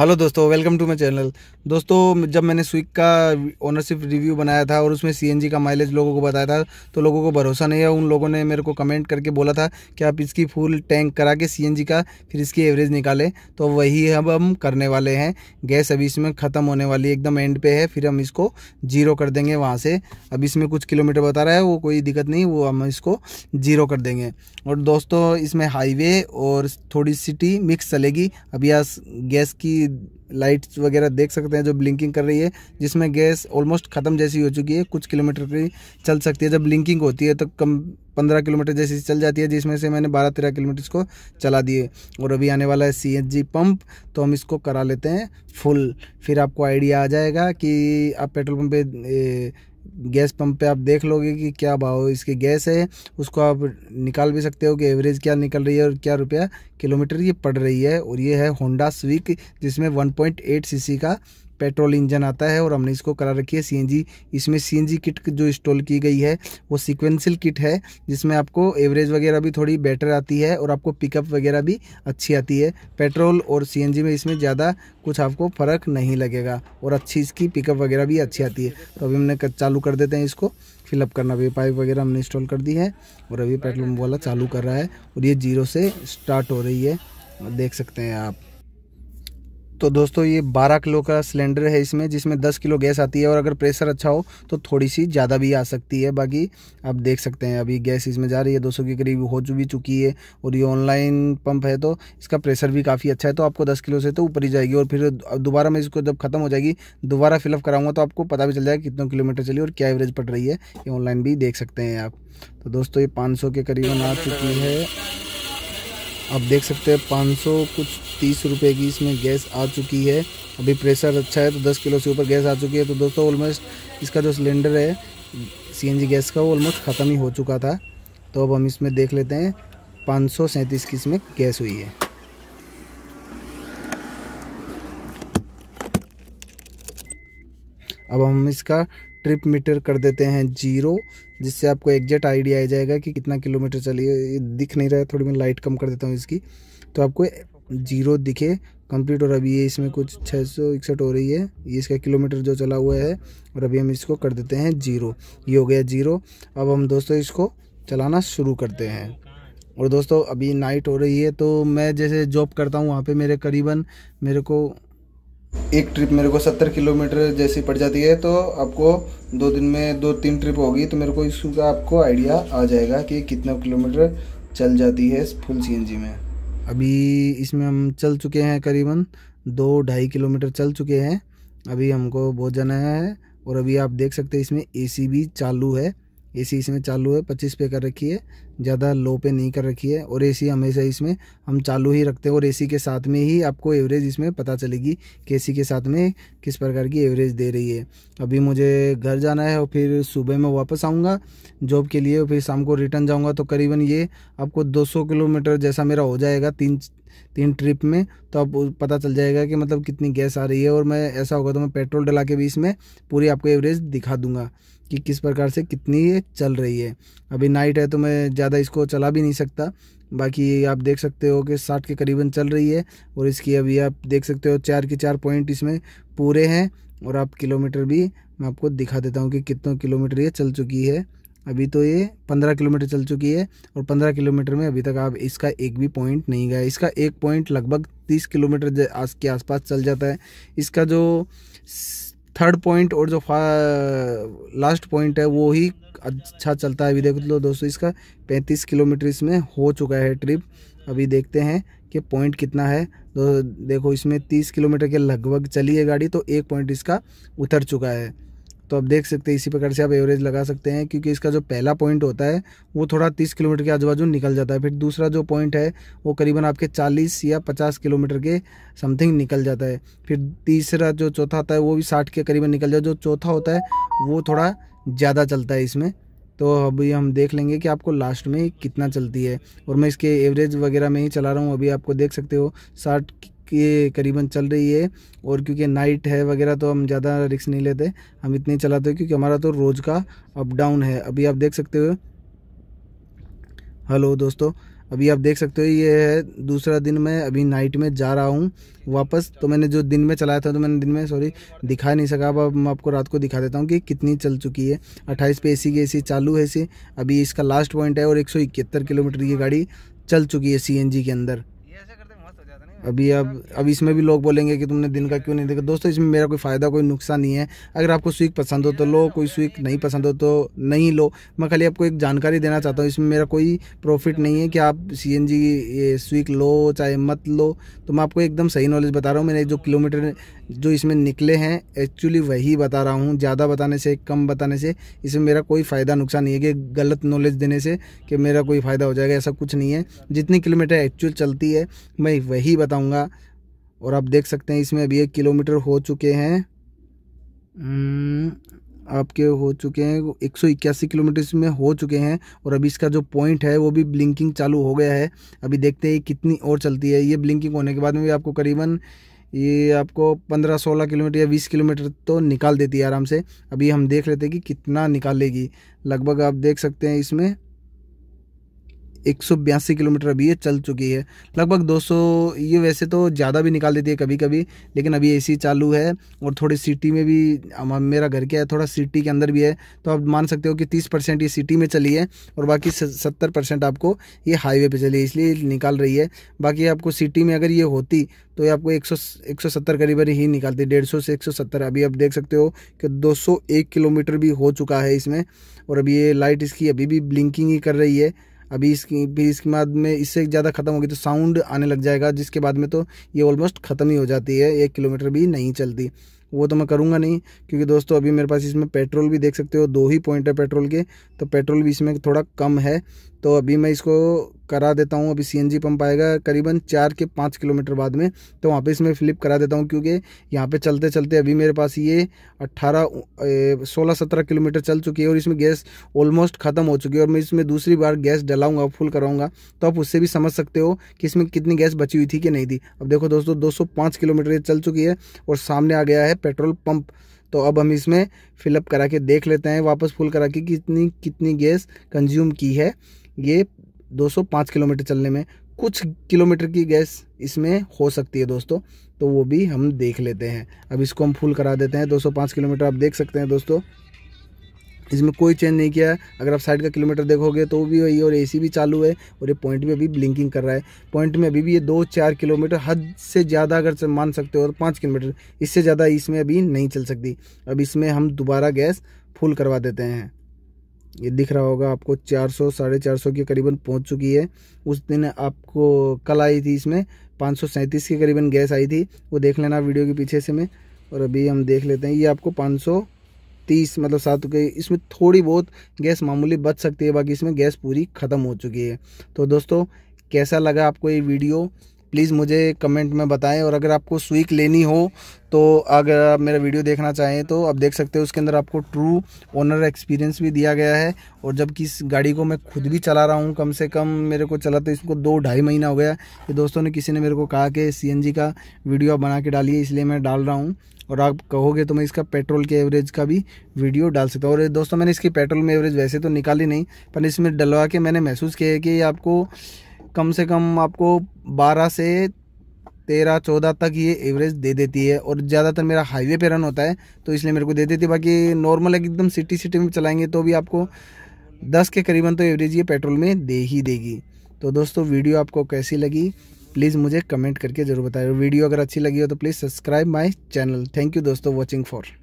Hello दोस्तों welcome to my channel दोस्तों जब मैंने स्विक का ओनरशिप रिव्यू बनाया था और उसमें सीएनजी का माइलेज लोगों को बताया था तो लोगों को भरोसा नहीं है उन लोगों ने मेरे को कमेंट करके बोला था कि आप इसकी फुल टैंक करा के सीएनजी का फिर इसकी एवरेज निकालें तो वही अब हम करने वाले हैं गैस अभी इसमें ख़त्म होने वाली एकदम एंड पे है फिर हम इसको जीरो कर देंगे वहाँ से अब इसमें कुछ किलोमीटर बता रहा है वो कोई दिक्कत नहीं वो हम इसको जीरो कर देंगे और दोस्तों इसमें हाईवे और थोड़ी सिटी मिक्स चलेगी अभी आज गैस की लाइट्स वगैरह देख सकते हैं जो ब्लिंकिंग कर रही है जिसमें गैस ऑलमोस्ट ख़त्म जैसी हो चुकी है कुछ किलोमीटर की चल सकती है जब ब्लिंकिंग होती है तो कम पंद्रह किलोमीटर जैसी चल जाती है जिसमें से मैंने बारह तेरह किलोमीटर को चला दिए और अभी आने वाला है सी पंप तो हम इसको करा लेते हैं फुल फिर आपको आइडिया आ जाएगा कि आप पेट्रोल पम्प पर गैस पंप पे आप देख लोगे कि क्या भाव इसकी गैस है उसको आप निकाल भी सकते हो कि एवरेज क्या निकल रही है और क्या रुपया किलोमीटर ये पड़ रही है और ये है होंडा स्विक जिसमें 1.8 सीसी का पेट्रोल इंजन आता है और हमने इसको करा रखी है सीएनजी इसमें सीएनजी किट जो इंस्टॉल की गई है वो सिक्वेंसिल किट है जिसमें आपको एवरेज वगैरह भी थोड़ी बेटर आती है और आपको पिकअप वगैरह भी अच्छी आती है पेट्रोल और सी में इसमें ज़्यादा कुछ आपको फ़र्क नहीं लगेगा और अच्छी इसकी पिकअप वगैरह भी अच्छी आती है तो अभी हमने चालू कर देते हैं इसको फिलअप करना अभी पाइप वगैरह हमने इंस्टॉल कर दी है और अभी पेट्रोल वाला चालू कर रहा है और ये जीरो से स्टार्ट हो रही है देख सकते हैं आप तो दोस्तों ये 12 किलो का सिलेंडर है इसमें जिसमें 10 किलो गैस आती है और अगर प्रेशर अच्छा हो तो थोड़ी सी ज़्यादा भी आ सकती है बाकी आप देख सकते हैं अभी गैस इसमें जा रही है 200 के करीब हो भी चुकी है और ये ऑनलाइन पंप है तो इसका प्रेशर भी काफ़ी अच्छा है तो आपको दस किलो से तो ऊपर ही जाएगी और फिर दोबारा मैं इसको जब ख़त्म हो जाएगी दोबारा फिलअप कराऊंगा तो आपको पता भी चल जाएगा कितने किलोमीटर चली और क्या एवरेज पड़ रही है ये ऑनलाइन भी देख सकते हैं आप तो दोस्तों ये पाँच के करीबन आ चुकी है आप देख सकते हैं पाँच कुछ तीस रुपये की इसमें गैस आ चुकी है अभी प्रेशर अच्छा है तो दस किलो से ऊपर गैस आ चुकी है तो दोस्तों ऑलमोस्ट इसका जो सिलेंडर है सीएनजी गैस का वो ऑलमोस्ट ख़त्म ही हो चुका था तो अब हम इसमें देख लेते हैं पाँच सौ सैंतीस की इसमें गैस हुई है अब हम इसका ट्रिप मीटर कर देते हैं जीरो जिससे आपको एग्जैक्ट आइडिया आ जाएगा कि कितना किलोमीटर चलिए दिख नहीं रहा है थोड़ी मैं लाइट कम कर देता हूँ इसकी तो आपको जीरो दिखे कंप्लीट और अभी ये इसमें हाँ। कुछ छः सौ इकसठ हो रही है ये इसका किलोमीटर जो चला हुआ है और अभी हम इसको कर देते हैं जीरो ये हो गया जीरो अब हम दोस्तों इसको चलाना शुरू करते हैं और दोस्तों अभी नाइट हो रही है तो मैं जैसे जॉब करता हूँ वहाँ पे मेरे करीबन मेरे को एक ट्रिप मेरे को सत्तर किलोमीटर जैसी पड़ जाती है तो आपको दो दिन में दो तीन ट्रिप होगी तो मेरे को इसका आपको आइडिया आ जाएगा कि कितना किलोमीटर चल जाती है फुल सी में अभी इसमें हम चल चुके हैं करीबन दो ढाई किलोमीटर चल चुके हैं अभी हमको बहुत जाना है और अभी आप देख सकते हैं इसमें एसी भी चालू है ए सी इसमें चालू है पच्चीस पे कर रखी है ज़्यादा लो पे नहीं कर रखी है और ए सी हमेशा इसमें हम चालू ही रखते हैं और ए सी के साथ में ही आपको एवरेज इसमें पता चलेगी कि ए सी के साथ में किस प्रकार की एवरेज दे रही है अभी मुझे घर जाना है और फिर सुबह में वापस आऊँगा जॉब के लिए और फिर शाम को रिटर्न जाऊँगा तो करीबन ये आपको दो किलोमीटर जैसा मेरा हो जाएगा तीन तीन ट्रिप में तो अब पता चल जाएगा कि मतलब कितनी गैस आ रही है और मैं ऐसा होगा तो मैं पेट्रोल डला के भी इसमें पूरी आपको एवरेज दिखा दूंगा कि किस प्रकार से कितनी ये चल रही है अभी नाइट है तो मैं ज़्यादा इसको चला भी नहीं सकता बाकी आप देख सकते हो कि साठ के करीबन चल रही है और इसकी अभी आप देख सकते हो चार के चार पॉइंट इसमें पूरे हैं और आप किलोमीटर भी मैं आपको दिखा देता हूँ कि कितनों किलोमीटर ये चल चुकी है अभी तो ये पंद्रह किलोमीटर चल चुकी है और पंद्रह किलोमीटर में अभी तक आप इसका एक भी पॉइंट नहीं गया इसका एक पॉइंट लगभग तीस किलोमीटर के आसपास चल जाता है इसका जो थर्ड पॉइंट और जो लास्ट पॉइंट है वो ही अच्छा चलता है अभी देख लो तो दोस्तों इसका 35 किलोमीटर इसमें हो चुका है ट्रिप अभी देखते हैं कि पॉइंट कितना है तो देखो इसमें 30 किलोमीटर के लगभग चली है गाड़ी तो एक पॉइंट इसका उतर चुका है तो आप देख सकते हैं इसी प्रकार से आप एवरेज लगा सकते हैं क्योंकि इसका जो पहला पॉइंट होता है वो थोड़ा तीस किलोमीटर के आजू बाजू निकल जाता है फिर दूसरा जो पॉइंट है वो करीबन आपके चालीस या पचास किलोमीटर के समथिंग निकल जाता है फिर तीसरा जो चौथा आता है वो भी साठ के करीबन निकल जाता है जो चौथा होता है वो थोड़ा ज़्यादा चलता है इसमें तो अभी हम देख लेंगे कि आपको लास्ट में कितना चलती है और मैं इसके एवरेज वगैरह में ही चला रहा हूँ अभी आपको देख सकते हो साठ के करीबन चल रही है और क्योंकि नाइट है वगैरह तो हम ज़्यादा रिक्स नहीं लेते हम इतने चलाते हैं क्योंकि हमारा तो रोज़ का अप डाउन है अभी आप देख सकते हो हेलो दोस्तों अभी आप देख सकते हो ये है दूसरा दिन मैं अभी नाइट में जा रहा हूँ वापस तो मैंने जो दिन में चलाया था तो मैंने दिन में सॉरी दिखा नहीं सका अब मैं आपको रात को दिखा देता हूँ कि कितनी चल चुकी है अट्ठाईस पे एसी की एसी चालू है इसी अभी इसका लास्ट पॉइंट है और इकहत्तर किलोमीटर की गाड़ी चल चुकी है सी के अंदर अभी अब अब इसमें भी लोग बोलेंगे कि तुमने दिन का क्यों नहीं देखा दोस्तों इसमें मेरा कोई फ़ायदा कोई नुकसान नहीं है अगर आपको स्विक पसंद हो तो लो कोई स्विक नहीं पसंद हो तो नहीं लो मैं खाली आपको एक जानकारी देना चाहता हूँ इसमें मेरा कोई प्रॉफिट नहीं है कि आप सी एन जी स्विक लो चाहे मत लो तो मैं आपको एकदम सही नॉलेज बता रहा हूँ मैंने जो किलोमीटर जो इसमें निकले हैं एक्चुअली वही बता रहा हूँ ज़्यादा बताने से कम बताने से इसमें मेरा कोई फ़ायदा नुकसान नहीं है कि गलत नॉलेज देने से कि मेरा कोई फ़ायदा हो जाएगा ऐसा कुछ नहीं है जितनी किलोमीटर एक्चुअल चलती है मैं वही बता बताऊंगा और आप देख सकते हैं इसमें अभी एक किलोमीटर हो चुके हैं हम्म, आपके हो चुके हैं एक सौ इक्यासी किलोमीटर इसमें हो चुके हैं और अभी इसका जो पॉइंट है वो भी ब्लिंकिंग चालू हो गया है अभी देखते हैं कितनी और चलती है ये ब्लिंकिंग होने के बाद में भी आपको करीबन ये आपको पंद्रह सोलह किलोमीटर या बीस किलोमीटर तो निकाल देती है आराम से अभी हम देख लेते हैं कि कितना निकालेगी लगभग आप देख सकते हैं इसमें एक किलोमीटर अभी ये चल चुकी है लगभग 200 ये वैसे तो ज़्यादा भी निकाल देती है कभी कभी लेकिन अभी एसी चालू है और थोड़ी सिटी में भी मेरा घर क्या है थोड़ा सिटी के अंदर भी है तो आप मान सकते हो कि तीस परसेंट ये सिटी में चली है और बाकी सत्तर परसेंट आपको ये हाईवे पर चली है इसलिए निकाल रही है बाकी आपको सिटी में अगर ये होती तो ये आपको सौ सत्तर करीबन ही निकालती डेढ़ सौ से सत्तर अभी आप देख सकते हो कि एक किलोमीटर भी हो चुका है इसमें और अभी ये लाइट इसकी अभी भी ब्लिंकिंग ही कर रही है अभी इसकी फिर इसके बाद में इससे ज़्यादा ख़त्म होगी तो साउंड आने लग जाएगा जिसके बाद में तो ये ऑलमोस्ट ख़त्म ही हो जाती है एक किलोमीटर भी नहीं चलती वो तो मैं करूँगा नहीं क्योंकि दोस्तों अभी मेरे पास इसमें पेट्रोल भी देख सकते हो दो ही पॉइंट है पेट्रोल के तो पेट्रोल भी इसमें थोड़ा कम है तो अभी मैं इसको करा देता हूँ अभी सीएनजी पंप आएगा करीबन चार के पाँच किलोमीटर बाद में तो वहाँ पे इसमें फ्लिप करा देता हूँ क्योंकि यहाँ पे चलते चलते अभी मेरे पास ये अट्ठारह सोलह सत्रह किलोमीटर चल चुकी है और इसमें गैस ऑलमोस्ट ख़त्म हो चुकी है और मैं इसमें दूसरी बार गैस डलाऊँगा फुल कराऊँगा तो आप उससे भी समझ सकते हो कि इसमें कितनी गैस बची हुई थी कि नहीं थी अब देखो दोस्तों दो किलोमीटर ये चल चुकी है और सामने आ गया है पेट्रोल पम्प तो अब हम इसमें फिलअप करा के देख लेते हैं वापस फुल करा के कितनी कितनी गैस कंज्यूम की है ये 205 किलोमीटर चलने में कुछ किलोमीटर की गैस इसमें हो सकती है दोस्तों तो वो भी हम देख लेते हैं अब इसको हम फुल करा देते हैं 205 किलोमीटर आप देख सकते हैं दोस्तों इसमें कोई चेंज नहीं किया है अगर आप साइड का किलोमीटर देखोगे तो भी वही और एसी भी चालू है और ये पॉइंट में अभी ब्लिंकिंग कर रहा है पॉइंट में अभी भी ये दो चार किलोमीटर हद से ज़्यादा अगर मान सकते हो तो पाँच किलोमीटर इससे ज़्यादा इसमें अभी नहीं चल सकती अब इसमें हम दोबारा गैस फुल करवा देते हैं ये दिख रहा होगा आपको चार सौ साढ़े चार सौ के करीबन पहुंच चुकी है उस दिन आपको कल आई थी इसमें पाँच सौ सैंतीस के करीबन गैस आई थी वो देख लेना वीडियो के पीछे से मैं और अभी हम देख लेते हैं ये आपको पाँच सौ तीस मतलब सात के इसमें थोड़ी बहुत गैस मामूली बच सकती है बाकी इसमें गैस पूरी ख़त्म हो चुकी है तो दोस्तों कैसा लगा आपको ये वीडियो प्लीज़ मुझे कमेंट में बताएं और अगर आपको स्विक लेनी हो तो अगर आप मेरा वीडियो देखना चाहें तो आप देख सकते हो उसके अंदर आपको ट्रू ओनर एक्सपीरियंस भी दिया गया है और जबकि इस गाड़ी को मैं खुद भी चला रहा हूँ कम से कम मेरे को चलाते तो इसको दो ढाई महीना हो गया कि दोस्तों ने किसी ने मेरे को कहा कि सी का वीडियो आप बना के डालिए इसलिए मैं डाल रहा हूँ और आप कहोगे तो मैं इसका पेट्रोल के एवरेज का भी वीडियो डाल सकता हूँ और दोस्तों मैंने इसकी पेट्रोल में एवरेज वैसे तो निकाली नहीं पर इसमें डलवा के मैंने महसूस किया है कि आपको कम से कम आपको बारह से तेरह चौदह तक ये एवरेज दे देती है और ज़्यादातर मेरा हाईवे पे रन होता है तो इसलिए मेरे को दे देती है बाकी नॉर्मल एकदम सिटी सिटी में चलाएंगे तो भी आपको दस के करीबन तो एवरेज ये पेट्रोल में दे ही देगी तो दोस्तों वीडियो आपको कैसी लगी प्लीज़ मुझे कमेंट करके ज़रूर बताएं वीडियो अगर अच्छी लगी हो तो please subscribe my channel thank you दोस्तों वॉचिंग फॉर